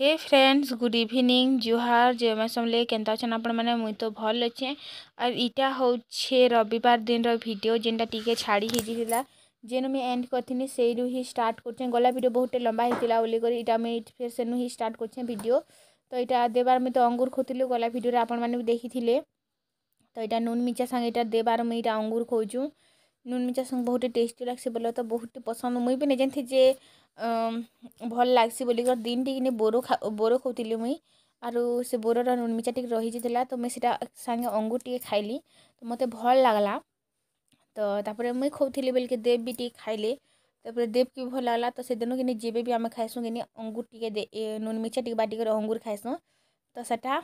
ହେ friends good evening ଜୁହାର ଜୟମା ସମଲେ କେନ୍ତା ଅଛନ୍ ଆପଣମାନେ ମୁଇଁ ତ ଭଲ୍ ଅଛେ ଆର୍ ଇଟା ହଉଛେ ରବିବାର ଦିନର ଭିଡ଼ିଓ ଯେନ୍ଟା ଟିକେ ଛାଡ଼ି ହେଇଯାଇଥିଲା ଯେନ୍ ମୁଇଁ ଏଣ୍ଡ କରିଥିନି ସେଇରୁ ହିଁ ଷ୍ଟାର୍ଟ କରୁଛେଁ ଗଲା ଭିଡ଼ିଓ ବହୁତଟେ ଲମ୍ବା ହେଇଥିଲା ବୋଲିକରି ଇଟା ମୁଇଁ ଫେର୍ ସେନୁ ହିଁ ଷ୍ଟାର୍ଟ କରୁଛେଁ ଭିଡ଼ିଓ ତ ଇଟା ଦେବାର ମୁଇଁ ତ ଅଙ୍ଗୁର ଖୋଉଥିଲୁ ଗଲା ଭିଡ଼ିଓରେ ଆପଣମାନେ ବି ଦେଖିଥିଲେ ତ ଇଟା ନୁନ୍ ମିର୍ଚା ସାଙ୍ଗେ ଇଟା ଦେବାର ମୁଇଁ ଇଟା ଅଙ୍ଗୁର ଖୋଉଛୁଁ ନୁନ୍ ମିର୍ଚା ସାଙ୍ଗେ ବହୁତଟେ ଟେଷ୍ଟି ଲାଗ୍ସି ବୋଲେ ତ ବହୁତ ପସନ୍ଦ ମୁଇଁ ବି ନେଇ ଜାଣିଥି ଯେ ଭଲ୍ ଲାଗ୍ସି ବୋଲିକରି ଦିନ୍ଟି କିନି ବୋର ବୋର ଖାଉଥିଲି ମୁଇଁ ଆରୁ ସେ ବୋରର ନୁନ୍ମିଚା ଟିକେ ରହିଯାଇଥିଲା ତ ମୁଇଁ ସେଟା ସାଙ୍ଗେ ଅଙ୍ଗୁର୍ ଟିକେ ଖାଇଲି ତ ମୋତେ ଭଲ୍ ଲାଗ୍ଲା ତ ତାପରେ ମୁଇଁ ଖାଉଥିଲି ବେଲ୍କେ ଦେବ୍ ବି ଟିକେ ଖାଇଲେ ତାପରେ ଦେବ୍କେ ବି ଭଲ୍ ଲାଗ୍ଲା ତ ସେଦିନ କିନି ଯେବେ ବି ଆମେ ଖାଏସୁଁ କିନି ଅଙ୍ଗୁର୍ ଟିକେ ନୁନ୍ମିଚା ଟିକେ ବାଟିକରି ଅଙ୍ଗୁର୍ ଖାଏସୁଁ ତ ସେଟା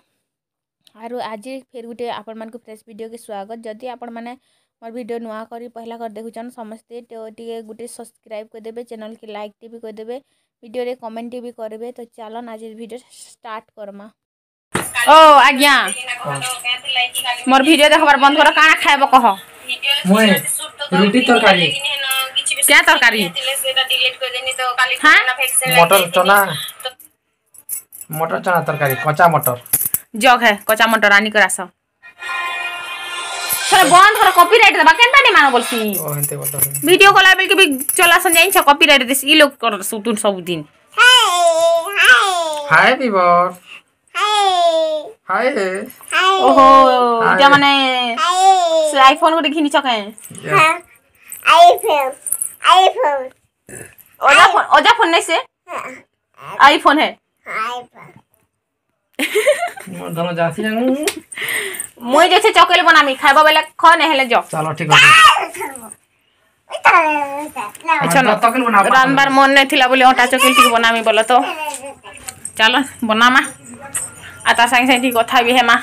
ଆରୁ ଆଜି ଫେର୍ ଗୁଟେ ଆପଣମାନଙ୍କୁ ଫ୍ରେଶ୍ ଭିଡ଼ିଓକେ ସ୍ୱାଗତ ଯଦି ଆପଣମାନେ मोर भिड नुआ कर पहला कर देखुन समस्ते टे गोटे सब्सक्राइब करदे चेल के लाइक टी भी करदे भिडियो कमेंट भी करेंगे तो चलन आज भिड स्टार्ट करमा ओ आज्ञा मोर भिडियो देखबार बंद कर काना खाइब कह क्या तरकारी हाँ? मटर चना मटर चना तरकारी कच्चा मटर जग है कच्चा मटर आनी कर आस ଥରେ ବନ୍ଦ କର କପିରାଇଟ ଦେବା କେନ୍ତା ନି ମାନ ବୋଲସି ଭିଡିଓ କଲା ବେଲକେ ବି ଚଲାସନ୍ ଜାଣିଛ କପିରାଇଟ ଦେସ ଇ ଲୋକ କର ସୁତୁନ ସବୁ ଦିନ ହାଏ ବିବର ହାଏ ଓହୋ ଇଟା ମାନେ ସେ ଆଇଫୋନ ଗୋଟେ ଘିନିଛ କାଇଁ ଆଇଫୋନ ଆଇଫୋन ओजा फोन ओजा फोन नहीं से आईफोन है आईफोन ତମେ ଯାସି ଜାଣୁ ମୁଇଁ ଯେଛେ ଚକେଲ ବନାମି ଖାଇବ ବେଲେ ଖ ନେ ହେଲେ ଯ ଚାଲ ଠିକ ଅଛି ରାନ୍ଧବାର ମନ ନାଇଁ ଥିଲା ବୋଲି ଅଟା ଚକେଲ ଟିକେ ବନାମି ବୋଲ ତ ଚାଲ ବନାମା ଆଉ ତା ସାଙ୍ଗେ ସାଙ୍ଗେ ଟିକେ କଥା ବି ହେମା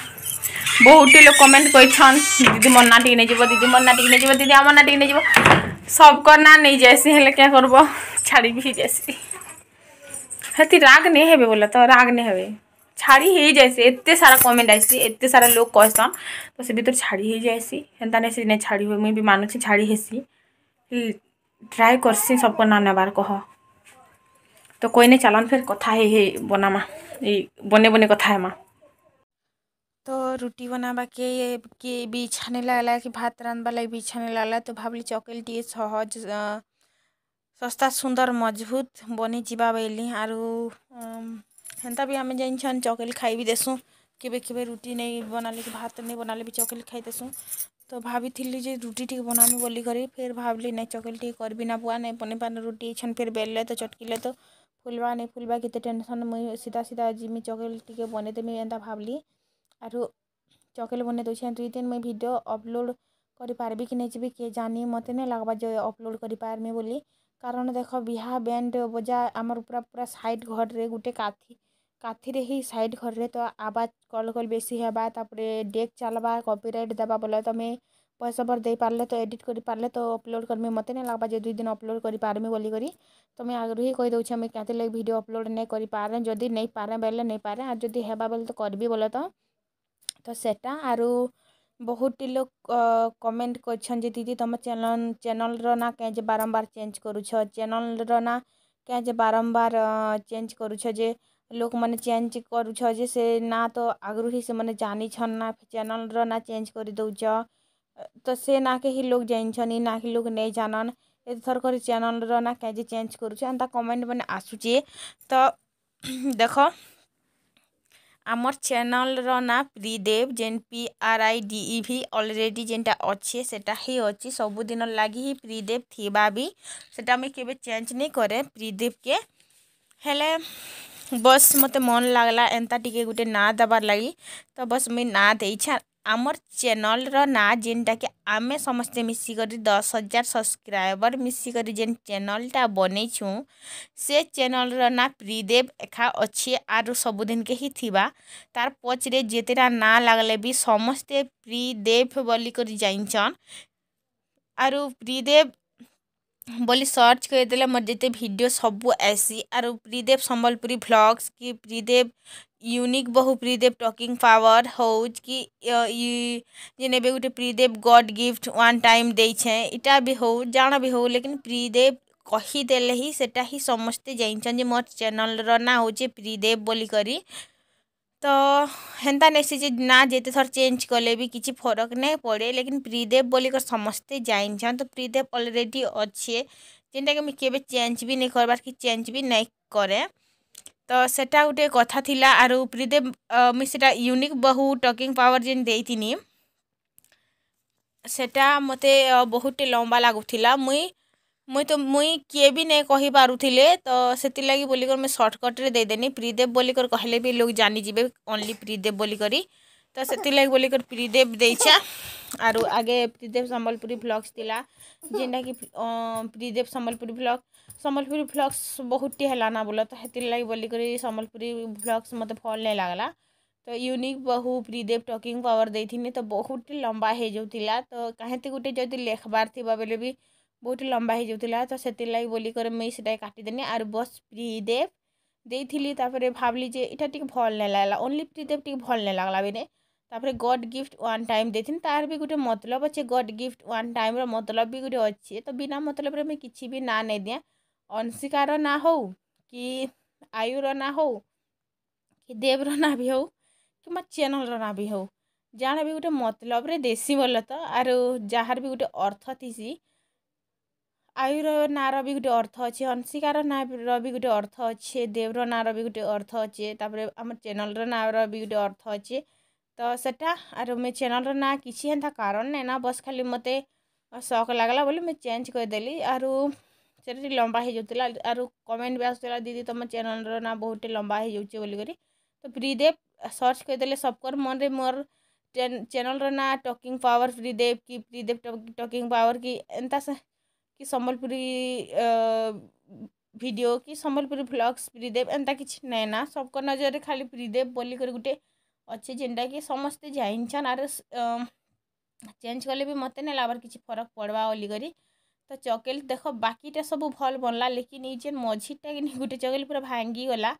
ବହୁତଟି ଲୋକ କମେଣ୍ଟ କରିଛନ୍ ଦିଦି ମୋ ନା ଟିକେ ନେଇଯିବ ଦିଦି ମୋ ନା ଟିକେ ନେଇଯିବ ଦିଦି ଆମ ନା ଟିକେ ନେଇଯିବ সবকর না নেই যাইসি হলে কে করব ছাড়ি ভি যাইসি হেতি রাগ নে হবে বলে তো রাগ নে হবে ଛାଡ଼ି ହେଇଯାଇସି ଏତେ ସାରା କମେଣ୍ଟ ଆସି ଏତେ ସାରା ଲୋକ କହସନ୍ ତ ସେ ଭିତରୁ ଛାଡ଼ି ହେଇଯାଇସି ହେନ୍ତା ନାଇଁ ସେ ନାଇଁ ଛାଡ଼ି ହୁଏ ମୁଇଁ ବି ମାନୁଛି ଛାଡ଼ି ହେସି ଟ୍ରାଏ କର୍ସି ସବକ ନା ନେବାର୍ କହ ତ କହିନେ ଚାଲନ୍ ଫେର୍ କଥା ହେଇ ହେଇ ବନାମା ଏଇ ବନେ ବନେ କଥା ହେମା तो रोटी बनावा के के भी इच्छा नहीं लगला कि भात रांधवा लगी भी इच्छा नहीं लगला तो भावली चकल टे सहज सस्ता सुंदर मजबूत बनी जावा बोली आरु हेन्ता भी आम जान चकेल खाई भी देसुँ के रुटी नहीं बनाले कि भात नहीं बनाले भी चकेल खाई देसुँ तो भाभी जे रुटी टी बनामी बोलिकी फिर भाली नहीं चकेल टी कर भी ना बुआ नहीं बन पान रुटी छन फिर बेलले तो चटकिले तो फुलवा नहीं फुलवा के टेनसन मुई सीधा सीधा जी चकेल टी बनदेमी एंता भाली आर चकेल बन दे दुई दिन मुई भिड अपलोड पारबी कि नहीं जी किए जानी मत नहीं लग्वा जो अपलोड करपारमी बोली कारण देख बिहा बैंड बजा आमर पूरा पूरा सैड घर में गुटे काथी କାଥିରେ ହିଁ ସାଇଡ଼୍ ଘରରେ ତ ଆବାଜ୍ କଲ୍ କଲ୍ ବେଶୀ ହେବା ତା'ପରେ ଡେକ୍ ଚାଲ୍ବା କପିରାଇଟ୍ ଦେବା ବୋଲେ ତମେ ପଇସା ପର୍ ଦେଇପାରିଲେ ତ ଏଡ଼ିଟ୍ କରିପାରିଲେ ତ ଅପଲୋଡ଼୍ କର୍ମି ମୋତେ ନାଇଁ ଲାଗ୍ବା ଯେ ଦୁଇ ଦିନ୍ ଅପଲୋଡ଼୍ କରିପାର୍ମି ବୋଲିକରି ତମେ ଆଗ୍ରୁ ହିଁ କହିଦଉଛେ ମୁଇଁ କାଥିର୍ ଲାଗି ଭିଡ଼ିଓ ଅପଲୋଡ଼୍ ନାଇଁ କରିପାରେ ଯଦି ନେଇପାରେ ବେଲେ ନେଇପାରେ ଆର୍ ଯଦି ହେବା ବେଲେ ତ କର୍ବି ବୋଲେ ତ ତ ସେଟା ଆରୁ ବହୁତ୍ଟି ଲୋକ୍ କମେଣ୍ଟ୍ କରିଛନ୍ ଯେ ଦିଦି ତମ ଚ୍ୟାନେଲ୍ ଚ୍ୟାନେଲ୍ର ନାଁ କାଏଁ ଯେ ବାରମ୍ବାର ଚେଞ୍ଜ୍ କରୁଛ ଚ୍ୟାନେଲ୍ର ନାଁ କାଏଁ ଯେ ବାରମ୍ବାର ଚେଞ୍ଜ୍ କରୁଛ ଯେ ଲୋକମାନେ ଚେଞ୍ଜ କରୁଛ ଯେ ସେ ନାଁ ତ ଆଗରୁ ହିଁ ସେମାନେ ଜାନିଛନ୍ ନା ଚ୍ୟାନେଲ୍ର ନାଁ ଚେଞ୍ଜ କରିଦେଉଛ ତ ସେ ନାଁକେ ହିଁ ଲୋକ୍ ଜାନିଛନ୍ ଇ ନାଁକେ ଲୋକ୍ ନେଇ ଜାନନ୍ ଏଥର କରି ଚ୍ୟାନେଲ୍ର ନାଁ କାଁଯେ ଚେଞ୍ଜ କରୁଛ ଏନ୍ତା କମେଣ୍ଟ ମାନେ ଆସୁଛେ ତ ଦେଖ ଆମର୍ ଚ୍ୟାନେଲ୍ର ନାଁ ପ୍ରିଦେବ ଯେନ୍ P R I D E V already ଯେନ୍ଟା ଅଛେ ସେଟା ହିଁ ଅଛି ସବୁଦିନ ଲାଗି ହିଁ ପ୍ରିଦେବ ଥିବା ବି ସେଟା ମୁଇଁ କେବେ ଚେଞ୍ଜ ନେଇ କରେ ପ୍ରିଦେବକେ ହେଲେ बस मते मन एंता टिके गुटे ना दबार लाग् त बस म नाँदैछन् आम च्यानल र नाँ जेनटा आमे समस्ते मिसकरी दस 10000 सब्सक्राइबर मिसकरी जेन च्यानल टा बने छु से च्यानलर नाँ प्रिदेव सब दिन के सबुदिनके थीबा तार रे पछे ना लागले लग्ले समस्ते प्रिदेव बोलिक जान्छ आरो प्रिदेव बोली सर्च करदे मोर जिते भिड सब आसी आर प्रीदेव सम्बलपुरी ब्लग्स कि प्रीदेव यूनिक बहु प्रीदेव टॉकिंग पावर हूँ कि जेने भी गोटे Pridev god gift one time देछे इटा भी हो जाना भी हो लेकिन प्रीदेव कहीदेले ही से ही समस्ते जाइन जे मोर चेल रहा हूँ प्रीदेव बोली करी ତ ହେନ୍ତା ନେସି ଯେ ନା ଯେତେ ଥର ଚେଞ୍ଜ କଲେ ବି କିଛି ଫରକ ନାଇଁ ପଡ଼େ ଲେକିନ୍ ପ୍ରିଦେବ ବୋଲିକରି ସମସ୍ତେ ଜାଣିଛନ୍ ତ ପ୍ରିଦେବ ଅଲରେଡ଼ି ଅଛେ ଯେନ୍ଟାକି ମୁଇଁ କେବେ ଚେଞ୍ଜ ବି ନାଇଁ କର୍ବାର୍ କି ଚେଞ୍ଜ ବି ନାଇଁ କରେ ତ ସେଟା ଗୋଟେ କଥା ଥିଲା ଆରୁ ପ୍ରିଦେବ ମୁଇଁ ସେଟା ୟୁନିକ୍ ବହୁ ଟକିଂ ପାୱାର୍ ଯେନ୍ ଦେଇଥିନି ସେଟା ମୋତେ ବହୁତଟେ ଲମ୍ବା ଲାଗୁଥିଲା ମୁଇଁ ମୁଇଁ ତ ମୁଇଁ କିଏ ବି ନାଇଁ କହିପାରୁଥିଲେ ତ ସେଥିର୍ଲାଗି ବୋଲିକରି ମୁଇଁ ସର୍ଟକଟ୍ରେ ଦେଇଦେନି ପ୍ରିଦେବ ବୋଲିକରି କହିଲେ ବି ଲୋକ୍ ଜାନିଯିବେ ଓନ୍ଲି ପ୍ରିଦେବ ବୋଲିକରି ତ ସେଥିର୍ଲାଗି ବୋଲିକରି ପ୍ରିଦେବ ଦେଇଛେ ଆରୁ ଆଗେ ପ୍ରିଦେବ ସମ୍ବଲପୁରୀ ଭ୍ଲଗ୍ସ ଥିଲା ଯେନ୍ଟାକି ପ୍ରିଦେବ ସମ୍ବଲପୁରୀ ଭ୍ଲଗ୍ ସମ୍ବଲପୁରୀ ଭ୍ଲଗ୍ସ ବହୁତଟି ହେଲା ନା ବୋଲ ତ ସେଥିର୍ଲାଗି ବୋଲିକରି ସମ୍ବଲପୁରୀ ଭ୍ଲଗ୍ସ ମୋତେ ଭଲ୍ ନାଇଁ ଲାଗ୍ଲା ତ ୟୁନିକ୍ ବହୁ ପ୍ରିଦେବ ଟକିଂ ପାୱାର୍ ଦେଇଥିନି ତ ବହୁତଟି ଲମ୍ବା ହେଇଯାଉଥିଲା ତ କାହିଁତି ଗୋଟେ ଯଦି ଲେଖ୍ବାର୍ ଥିବା ବେଲେ ବି ବହୁତ ଲମ୍ବା ହେଇଯାଉଥିଲା ତ ସେଥିର୍ଲାଗି ବୋଲିକରି ମୁଇଁ ସେଟା କାଟିଦେନି ଆର୍ ବସ୍ ପ୍ରିଦେବ୍ ଦେଇଥିଲି ତାପରେ ଭାବଲି ଯେ ଇଟା ଟିକେ ଭଲ୍ ନାଇଁ ଲାଗ୍ଲା ଓନ୍ଲି ପ୍ରିଦେବ୍ ଟିକେ ଭଲ୍ ନାଇଁ ଲାଗ୍ଲା ବେଲେ ତାପରେ ଗଡ଼୍ ଗିଫ୍ଟ ୱାନ୍ ଟାଇମ୍ ଦେଇଥିନି ତାର୍ ବି ଗୁଟେ ମତଲବ୍ ଅଛି ଗଡ଼୍ ଗିଫ୍ଟ ୱାନ୍ ଟାଇମ୍ର ମତଲବ୍ ବି ଗୁଟେ ଅଛେ ତ ବିନା ମତଲବ୍ରେ ମୁଇଁ କିଛି ବି ନାଁ ନାଇଁ ଦିଏଁ ଅଂଶିକାର ନାଁ ହଉ କି ଆୟୁର ନାଁ ହଉ କି ଦେବ୍ର ନାଁ ବି ହଉ କିମ୍ବା ଚ୍ୟାନେଲ୍ର ନାଁ ବି ହଉ ଜାଣା ବି ଗୁଟେ ମତଲବ୍ରେ ଦେସି ବୋଲେ ତ ଆରୁ ଯାହାର ବି ଗୁଟେ ଅର୍ଥ ଥିସି ଆୟୁର ନାଁର ବି ଗୋଟେ ଅର୍ଥ ଅଛି ହଂସିକାର ନାଁର ବି ଗୋଟେ ଅର୍ଥ ଅଛି ଦେବର ନାଁର ବି ଗୋଟେ ଅର୍ଥ ଅଛି ତା'ପରେ ଆମ ଚ୍ୟାନେଲ୍ର ନାଁର ବି ଗୋଟେ ଅର୍ଥ ଅଛି ତ ସେଟା ଆରୁ ମୁଇଁ ଚ୍ୟାନେଲ୍ର ନାଁ କିଛି ହେନ୍ତା କାରଣ୍ ନାଇଁନ ବସ୍ ଖାଲି ମୋତେ ସକ୍ ଲାଗ୍ଲା ବୋଲି ମୁଇଁ ଚେଞ୍ଜ୍ କରିଦେଲି ଆରୁ ସେଟା ଟିକେ ଲମ୍ବା ହେଇଯାଉଥିଲା ଆରୁ କମେଣ୍ଟ୍ ବି ଆସୁଥିଲା ଦିଦି ତମ ଚ୍ୟାନେଲ୍ର ନାଁ ବହୁତଟେ ଲମ୍ବା ହେଇଯାଉଛେ ବୋଲିକରି ତ ପ୍ରିଦେବ ସର୍ଚ୍ଚ କରିଦେଲେ ସବ୍କର୍ ମନ୍ରେ ମୋର୍ ଚ୍ୟାନେଲ୍ର ନାଁ ଟକିଂ ପାୱାର୍ ପ୍ରିଦେବ କି ପ୍ରିଦେବ ଟକିଂ ପାୱାର୍ କି ଏନ୍ତା कि सम्बलपुरी भिडियो कि सम्बलपुरी ब्लग्स प्रीदेव एंता कि ना ना सबको नजर में खाली प्रीदेव बोल कर गोटे अच्छे जेनटा कि समस्ते जान आर चेंज कले भी मत ना लगभग कि फरक पड़वा ओलिकरी तो चकेल देख बाकी सब भल बनला लेकिन ये मझीटा कि गोटे चकेल पूरा भांगी गला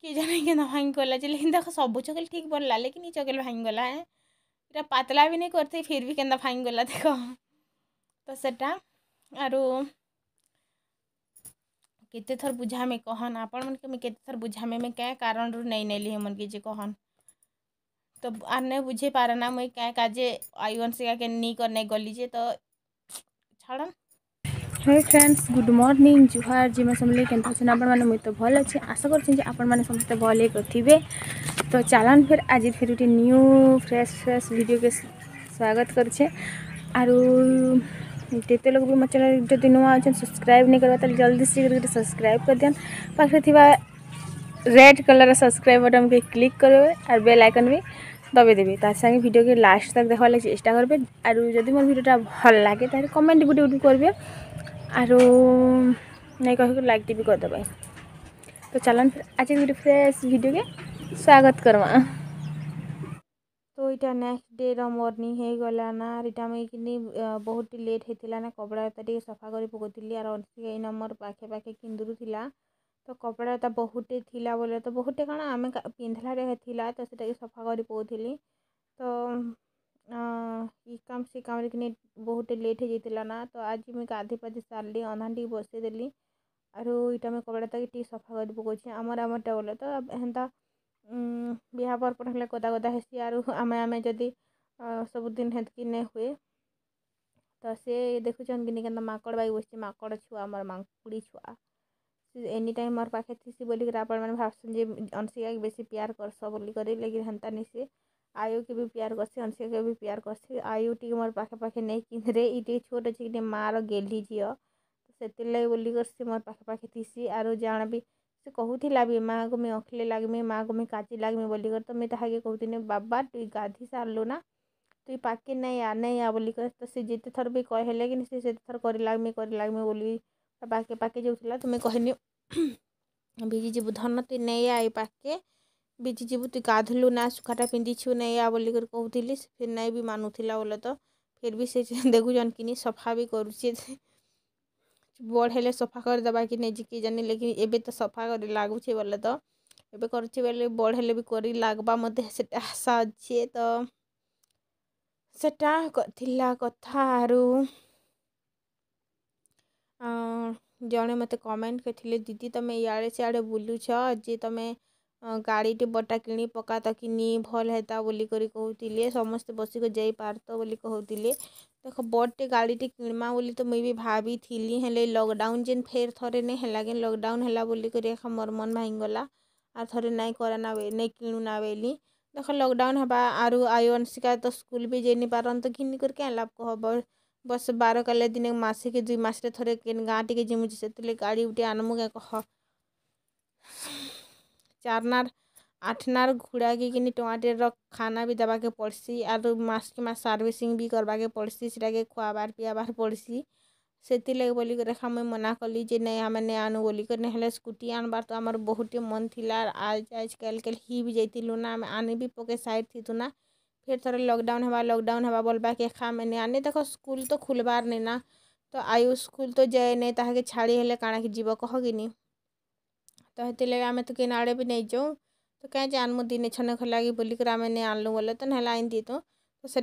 किए जाने के भांगी गला लेकिन देख सब चकेल ठीक बनला लेकिन ये चकेल भांगी गला है पतला भी नहीं करते फिर भी के भांगी गला देख तो सेटा ଆରୁ କେତେ ଥର୍ ବୁଝାମି କହନ୍ ଆପଣମାନ୍କେ ମୁଇଁ କେତେ ଥର୍ ବୁଝାମି ମୁଇଁ କାଏଁ କାରଣ୍ରୁ ନେଇ ନେଲି ହେମନ୍କେ ଯେ କହନ୍ ତ ଆର୍ ନାଇଁ ବୁଝେଇ ପାରେନା ମୁଇଁ କାଏଁ କାଜେ ଆଇଅନ୍ସିକାକେ ନେଇକରି ନେଇ ଗଲି ଯେ ତ ଛାଡ଼ନ୍ ହେ ଫ୍ରେଣ୍ଡସ୍ ଗୁଡ୍ ମର୍ଣ୍ଣିଂ ଜୁହାର ଜିମା ସମଲେ କେନ୍ତା ଅଛନ୍ ଆପଣମାନେ ମୁଇଁ ତ ଭଲ୍ ଅଛେ ଆଶା କରୁଛେଁ ଯେ ଆପଣମାନେ ସମସ୍ତେ ଭଲ୍ ହେଇକି ଥିବେ ତ ଚାଲନ୍ ଫେର୍ ଆଜି ଫେର୍ ଗୁଟେ ନ୍ୟୁ ଫ୍ରେଶ୍ ଫ୍ରେଶ୍ ଭିଡ଼ିଓକେ ସ୍ୱାଗତ କରୁଛେ ଆରୁ तेते लोग भी मोर चैनल जो दिन आज सब्सक्राइब नहीं करवा जल्दी से करके सब्सक्राइब तो कर दियन पाखे रेड कलर सब्सक्राइब बटन के क्लिक करबे और बेल आइकन भी दबाई देवे तार संगे भिडियो के लास्ट तक देखा लगे चेस्टा करबे और जदि मोर भिडा भल लगे तो कमेंट गोटे गोटे करबे और नहीं कह लाइक टी भी करदे तो चलन फिर आज गोटे फ्रेश भिडियो के स्वागत करमा ଇଟା ନେକ୍ସଟ୍ ଡେ'ର ମୋର୍ ନି ହେଇଗଲାନା ଆର୍ ଇଟା ମୁଇଁ କିନି ବହୁତ୍ ଲେଟ୍ ହେଇଥିଲାନା କପ୍ଡ଼ାଟା ଟିକେ ସଫା କରି ପକଉଥିଲି ଆର୍ ଅଧିକ ଇନ ମୋର୍ ପାଖେ ପାଖେ କିନ୍ଦୁରୁଥିଲା ତ କପ୍ଡ଼ାଟା ବହୁତ୍ଟେ ଥିଲା ବୋଲେ ତ ବହୁତ୍ଟେ କାଣା ଆମେ ପିନ୍ଧ୍ଲାଟେ ଥିଲା ତ ସେଟାକେ ସଫା କରି ପକଉଥିଲି ତ ଇ କାମ୍ ସେ କାମ୍ରେ କିନି ବହୁତ୍ଟେ ଲେଟ୍ ହେଇଯାଇଥିଲା ନା ତ ଆଜି ମୁଇଁ ଗାଧି ପାଧି ସାରିଲି ଅନ୍ଧାନ୍ ଟିକେ ବସେଇଦେଲି ଆରୁ ଇଟା ମୁଇଁ କପ୍ଡ଼ାଟାକେ ଟିକେ ସଫା କରି ପକଉଛେ ଆମର୍ ଆମର୍ଟା ବୋଲେ ତ ହେନ୍ତା ବିହା ପର୍ବଣ ହେଲେ ଗଦା ଗଦା ହେସି ଆରୁ ଆମେ ଆମେ ଯଦି ସବୁଦିନ ହେତ୍କି ନାଇଁ ହୁଏ ତ ସେ ଦେଖୁଛନ୍ କି ନି କେନ୍ତା ମାଙ୍କଡ଼ ବାଇ ବସିଛି ମାଙ୍କଡ଼ ଛୁଆ ଆମର ମାଙ୍କୁଡ଼ି ଛୁଆ ଏନି ଟାଇମ୍ ମୋର ପାଖେ ଥିସି ବୋଲିକରି ଆପଣମାନେ ଭାବସନ୍ ଯେ ଅନସିକାକେ ବେଶୀ ପିଆର କରସ ବୋଲିକରି ଲେକିନ୍ ହେନ୍ତା ନିସି ଆୟୁକେ ବି ପିଆର କରସି ଅନସିକାକେ ବି ପିଆର କରସି ଆୟୁ ଟିକେ ମୋର ପାଖେ ପାଖେ ନେଇ କିନ୍ରେ ଇ ଟିକେ ଛୋଟ ଅଛି ଟିକେ ମାଆର ଗେହ୍ଲି ଝିଅ ସେଥିର୍ଲାଗି ବୋଲିକରି ସେ ମୋର ପାଖେ ପାଖେ ଥିସି ଆରୁ ଜାଣା ବି से कहला भी माँ को मुझे अखिले लगमी माँ को मुझे काची लगमी बोल तो मैं ताकि कहती बाबा तु गाधी सारू ना तु पाके नहीं आ नहीं आ बोल तो सी जिते थर भी कहले कि सी जिते थर कर लगमी कर लगमी बोल पाके पाके जो थी तुम्हें कहनी भिजी जीव धन तु नहीं आई पाके भिजी जीव तु गाधलु ना सुखाटा पिंधि छु नहीं आ बोल कर कहती फिर नहीं भी मानुला बोले तो फिर भी सी देखुन कि सफा भी करुचे ହେଲେ ସଫା କରିଦେବା କି ନେଇକି ଜାଣିଲେ କି ଏବେ ତ ସଫା କରି ଲାଗୁଛି ବୋଲେ ତ ଏବେ କରୁଛି ବୋଲେ ହେଲେ ବି କରି ଲାଗ୍ବା ମୋତେ ସେଟା ଆଶା ଅଛି ତ ସେଟା ଥିଲା କଥା ଆରୁ ଜଣେ ମୋତେ କମେଣ୍ଟ କରିଥିଲେ ଦିଦି ତମେ ଇଆଡ଼େ ସିଆଡ଼େ ବୁଲୁଛ ଯେ ତମେ ଗାଡ଼ିଟେ ବଟା କିଣି ପକା ତାକିନି ଭଲ୍ ହେତା ବୋଲିକରି କହୁଥିଲେ ସମସ୍ତେ ବସିକରି ଯାଇପାରତ ବୋଲି କହୁଥିଲେ ଦେଖ ବଡ଼ଟେ ଗାଡ଼ିଟେ କିଣ୍ମା ବୋଲି ତ ମୁଇଁ ବି ଭାବିଥିଲି ହେଲେ ଲକ୍ଡାଉନ୍ ଯେନ୍ ଫେର୍ ଥରେ ନାଇଁ ହେଲା କେନ୍ ଲକ୍ଡାଉନ୍ ହେଲା ବୋଲିକରି ଏଖା ମୋର୍ ମନ୍ ଭାଙ୍ଗିଗଲା ଆର୍ ଥରେ ନାଇଁ କରାନା ନାଇଁ କିଣୁନା ବେଲି ଦେଖ ଲକ୍ଡାଉନ୍ ହେବା ଆରୁ ଆୟ ଅଂଶିକା ତ ସ୍କୁଲ୍ ବି ଯେଇ ନି ପାରନ୍ ତ ଘିନି କରି କାଁ ଲାଭ୍ କହବ ବସ୍ ବାର କାଲେ ଦିନେ ମାସେ କି ଦୁଇ ମାସରେ ଥରେ କେନ୍ ଗାଁ ଟିକେ ଯିମୁ ଯେ ସେଥିର୍ଲାଗି ଗାଡ଼ି ଗୁଟେ ଆନ୍ମୁ କାଁ କହ ଚାର୍ନାର୍ ଆଠନାର୍ ଘୁଡ଼ାକେ କିନି ଟମାଟେର ଖାନା ବି ଦେବାକେ ପଡ଼୍ସି ଆରୁ ମାସ୍କେ ମାସ୍ ସର୍ଭିସିଂ ବି କର୍ବାକେ ପଡ଼୍ସି ସେଟାକେ ଖୁଆବାର୍ ପିଆବାର୍ ପଡ଼୍ସି ସେଥିର୍ଲାଗି ବୋଲିକରି ଏଖା ମୁଇଁ ମନା କଲି ଯେ ନାଇଁ ଆମେ ନାଇଁ ଆନୁ ବୋଲିକରି ନାଇଁହେଲେ ସ୍କୁଟି ଆନ୍ବାର୍ ତ ଆମର୍ ବହୁତ୍ଟେ ମନ୍ ଥିଲା ଆଜ୍ ଆଜ୍କାଲ୍ କାଲ୍ ହେଇ ବି ଯାଇଥିଲୁ ନା ଆମେ ଆନି ବି ପକେଇ ସାରିଥିତୁ ନା ଫେର୍ ଥରେ ଲକ୍ଡାଉନ୍ ହେବା ଲକ୍ଡାଉନ୍ ହେବା ବୋଲ୍ବାକେ ଏଖା ଆମେ ନାଇଁ ଆନି ଦେଖ ସ୍କୁଲ୍ ତ ଖୁଲ୍ବାର୍ ନାଇଁନା ତ ଆୟୁଷ୍ ସ୍କୁଲ୍ ତ ଯାଏ ନାଇଁ ତାହାକେ ଛାଡ଼ି ହେଲେ କାଣାକି ଯିବ କହ କିନି तो हेती लगे आम तो किन आड़े भी नहीं जाऊ तो कहीं जानमु दिन छने खोला आम नहीं आनलु बोले तो ना आन दी तो से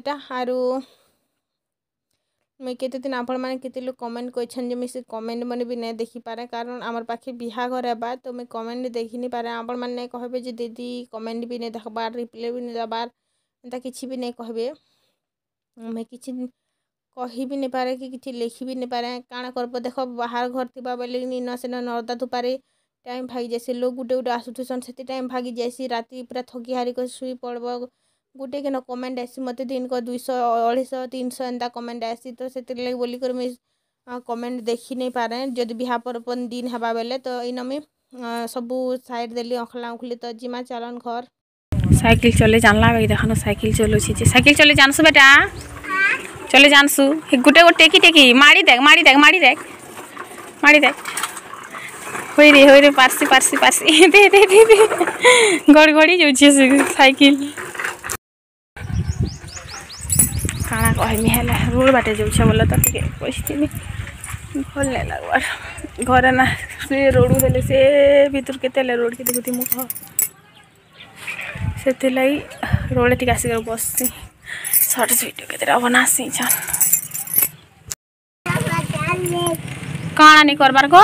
मुई कत दिन आपण मैंने कितने लोग कमेंट कर कमेंट मैंने भी नहीं देखी पारे कारण आम पाखे बिहाघर है तो मुझे कमेंट देखनी पारे आपण मैंने कहे दीदी कमेंट भी नहीं देखार रिप्लाई भी नहीं देवार एंता कि नहीं कह कि कह भी नहीं पारे कि लिखी भी नहीं पारे कण कर देख बाहर घर थी बोल से नर्दा धूपारी ଟାଇମ୍ ଭାଗି ଯାଏସି ଲୋକ୍ ଗୁଟେ ଗୁଟେ ଆସୁଥିସନ୍ ସେଥି ଟାଇମ୍ ଭାଗି ଯାଏସି ରାତି ପୁରା ଥକି ହାରିକ ଶୁଇ ପଡ଼୍ବ ଗୁଟେ କେନ କମେଣ୍ଟ୍ ଆଏସି ମୋତେ ଦିନ୍କ ଦୁଇଶହ ଅଢ଼େଇଶହ ତିନିଶହ ଏନ୍ତା କମେଣ୍ଟ୍ ଆଏସି ତ ସେଥିର୍ଲାଗି ବୋଲିକରି ମୁଇଁ କମେଣ୍ଟ୍ ଦେଖି ନେଇ ପାରେ ଯଦି ବିହା ପର୍ବନ୍ ଦିନ୍ ହେବା ବେଲେ ତ ଇନ ମୁଇଁ ସବୁ ସାଇଡ଼୍ ଦେଲି ଅଁଖଲା ଉଖଲି ତ ଜିମା ଚାଲନ୍ ଘର୍ ସାଇକେଲ୍ ଚଲେଇ জানলা বাই ଦେଖନ ସାଇକେଲ୍ চলেছি ଯେ ସାଇକେଲ୍ ଚଲେଇ জানসু বেটা চলে জানসু গোটে গোটে টেকি টেকি মারি দেখ ମାଡ଼ି দেখ মারি দেখ ମାଡ଼ି দেখ হইরে হইরে পারছি পারছি পারছি দে দে দে দে গড়গড়ি যাচ্ছে সাইকেল কানা কহমি হলে রোড বাটে যাচ্ছে বলে তো টিকে বসছিলি ভাল নাই লাগবার ঘরে না সে রোড দেলে সে ভিতর কেতে রোড কে দেখুতি মুখ ସେଥିଲାଗି ରୋଡ଼େ ଟିକେ ଆସିକି ବସିଛି ସର୍ଟ ସୁଇଟ କେତେଟା ହବ ନା ଆସିଛ କ'ଣ ଆଣି କରବାର ଗୋ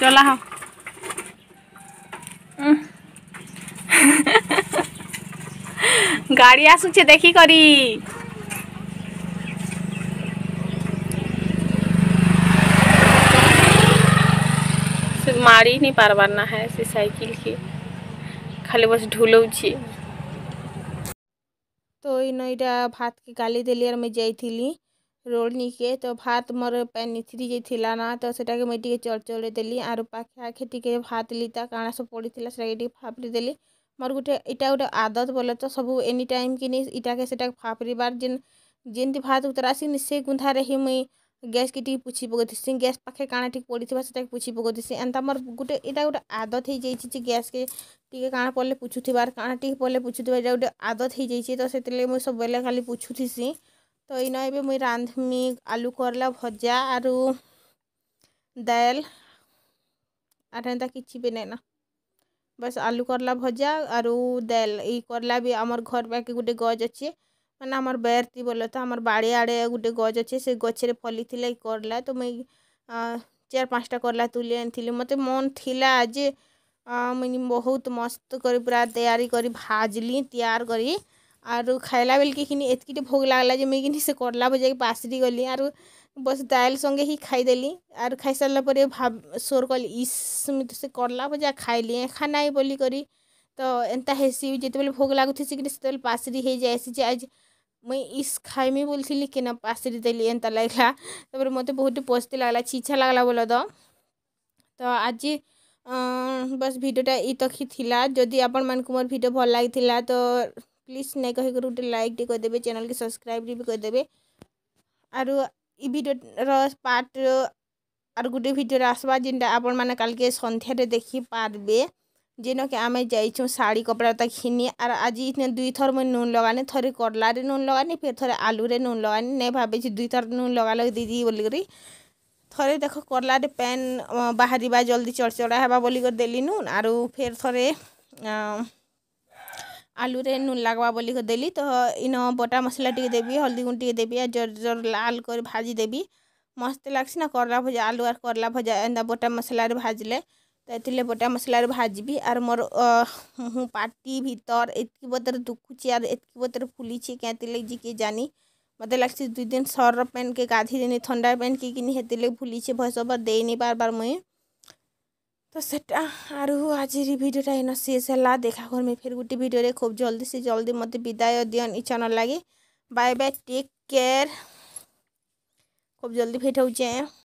चला हाँ गाड़ी आसुचे देखी करी मारी नहीं पारबार ना है से साइकिल के खाली बस ढुलौछे तो नईटा भात के गाली दिली और मैं जाइली रोलनी के तो भात मोर पैन निथरी जाइला ना तो सेटा के मुझे चलचल देली आर पाखे टी भात लिता कण सब पड़ा से फाफरी देली मोर गोटे इटा गोटे आदत बोले तो सब एनी टाइम कि इटा के फाफरी बार जिन जिनती भात उतर आसी से गुंधारे ही मुई गैस के टी पुछी पकड़ी गैस पाखे काण टी पड़ी से पुछी पकड़ी एंता मोर गोटे इटा गोटे आदत हो जाए गैस के टे का पड़े पुछुवार कण टी पड़े पुछुवार गोटे आदत हो जाए तो से मुझे सब बेले खाली पुछु पुछुसी ତ ଇନ ଏବେ ମୁଇଁ ରାନ୍ଧମି ଆଲୁ କର୍ଲା ଭଜା ଆରୁ ଦାଏଲ୍ ଆର୍ ଏନ୍ତା କିଛି ବି ନାଇଁନ ବାସ୍ ଆଲୁ କର୍ଲା ଭଜା ଆରୁ ଦାଏଲ୍ ଇ କର୍ଲା ବି ଆମର୍ ଘର୍ ପାଖେ ଗୁଟେ ଗଛ୍ ଅଛେ ମାନେ ଆମର୍ ବେର୍ତି ବୋଲ ତ ଆମର୍ ବାଡ଼ି ଆଡ଼େ ଗୁଟେ ଗଛ୍ ଅଛେ ସେ ଗଛରେ ଫଲିଥିଲା ଇ କର୍ଲା ତ ମୁଇଁ ଚାର୍ ପାଞ୍ଚଟା କର୍ଲା ତୁଲି ଆଣିଥିଲି ମୋତେ ମନ୍ ଥିଲା ଯେ ମୁଇଁ ବହୁତ ମସ୍ତ କରି ପୁରା ତିଆରି କରି ଭାଜ୍ଲି ତିଆର୍ କରି ଆରୁ ଖାଇଲା ବେଲ୍କେ କିନି ଏତ୍କିଟେ ଭୋଗ୍ ଲାଗ୍ଲା ଯେ ମୁଇଁ କିନି ସେ କର୍ଲା ବଜାକେ ପାସ୍ରି ଗଲି ଆରୁ ବସ୍ ଦାଏଲ୍ ସଙ୍ଗେ ହିଁ ଖାଇଦେଲି ଆରୁ ଖାଇସାରିଲା ପରେ ଭାବ୍ ସୋର୍ କଲି ଇସ୍ ମୁଇଁ ତ ସେ କର୍ଲା ଭଜା ଖାଇଲି ଏଖା ନାଇଁ ବୋଲିକରି ତ ଏନ୍ତା ହେସି ଯେତେବେଲେ ଭୋଗ୍ ଲାଗୁଥିସି କିନି ସେତେବେଲେ ପାସ୍ରି ହେଇଯାଏସି ଯେ ଆଜି ମୁଇଁ ଇସ୍ ଖାଇମି ବୋଲିଥିଲି କେନା ପାସ୍ରି ଦେଲି ଏନ୍ତା ଲାଗ୍ଲା ତାପରେ ମୋତେ ବହୁତ୍ ପସ୍ତି ଲାଗ୍ଲା ଛିଛା ଲାଗ୍ଲା ବୋଲ ତ ତ ଆଜି ବସ୍ ଭିଡ଼ିଓଟା ଇ ତଖି ଥିଲା ଯଦି ଆପଣମାନଙ୍କୁ ମୋର ଭିଡ଼ିଓ ଭଲ ଲାଗିଥିଲା ତ ପ୍ଲିଜ୍ ନାଇଁ କହିକରି ଗୋଟେ ଲାଇକ୍ଟେ କରିଦେବେ ଚ୍ୟାନେଲ୍କେ ସବସ୍କ୍ରାଇବ୍ଟେ ବି କରିଦେବେ ଆରୁ ଇ ଭିଡ଼ିଓର ପାର୍ଟ ଆର୍ ଗୋଟେ ଭିଡ଼ିଓରେ ଆସ୍ବା ଯେନ୍ଟା ଆପଣମାନେ କାଲ୍କେ ସନ୍ଧ୍ୟାରେ ଦେଖିପାର୍ବେ ଯେନକେ ଆମେ ଯାଇଛୁଁ ଶାଢ଼ୀ କପଡ଼ାଟା ଘିନି ଆର୍ ଆଜି ଇନେ ଦୁଇଥର ମୁଇଁ ନୁନ୍ ଲଗାନି ଥରେ କର୍ଲାରେ ନୁନ୍ ଲଗାନି ଫେର୍ ଥରେ ଆଲୁରେ ନୁନ୍ ଲଗାନି ନାଇଁ ଭାବିଛି ଦୁଇଥର ନୁନ୍ ଲଗାଲ ଦିଦି ବୋଲିକରି ଥରେ ଦେଖ କର୍ଲାରେ ପେନ୍ ବାହାରିବା ଜଲ୍ଦି ଚଡ଼ଚଡ଼ା ହେବା ବୋଲିକରି ଦେଲି ନୁନ୍ ଆରୁ ଫେର୍ ଥରେ ଆଲୁରେ ନୁନ୍ ଲାଗ୍ବା ବୋଲିକି ଦେଲି ତ ଇନ ବଟା ମସଲା ଟିକେ ଦେବି ହଳଦୀ ଗୁଣ୍ଡ ଟିକେ ଦେବି ଆର୍ ଜର୍ ଜର୍ ଲାଲ୍ କରି ଭାଜି ଦେବି ମସ୍ତ ଲାଗ୍ସି ନା କର୍ଲା ଭଜା ଆଲୁ ଆର୍ କର୍ଲା ଭଜା ଏନ୍ତା ବଟା ମସଲାରେ ଭାଜିଲେ ତ ଏଥିରେ ବଟା ମସଲାରେ ଭାଜିବି ଆର୍ ମୋର ମୁଁ ପାଟି ଭିତର ଏତ୍କି ବତରେ ଦୁଖୁଛି ଆର୍ ଏତ୍କି ବତରେ ଫୁଲିଛି କେଁଥିର୍ ଲାଗି କିଏ ଜାନି ମୋତେ ଲାଗ୍ସି ଦୁଇ ଦିନ ସର୍ର ପେନ୍କେ ଗାଧି ଦେଇନି ଥଣ୍ଡା ପେନ୍ କି କିନି ହେଥିର୍ ଲାଗି ଫୁଲିଛି ଭଏସ୍ ଓଭର୍ ଦେଇ ନାଇଁ ପାର୍ବାର୍ ମୁଇଁ ତ ସେଟା ଆରୁ ଆଜିର ଭିଡ଼ିଓଟା ଇନ ଶେଷ ହେଲା ଦେଖା କର୍ମି ଫେର୍ ଗୋଟେ ଭିଡ଼ିଓରେ ଖୁବ୍ ଜଲ୍ଦି ସେ ଜଲ୍ଦି ମୋତେ ବିଦାୟ ଦିଅନ୍ ଇଚ୍ଛା ଲାଗି ବାଏ ବାଏ ଟେକ୍ କେୟାର୍ ଖୁବ୍ ଜଲ୍ଦି ଭେଟ୍ ହଉଛେଁ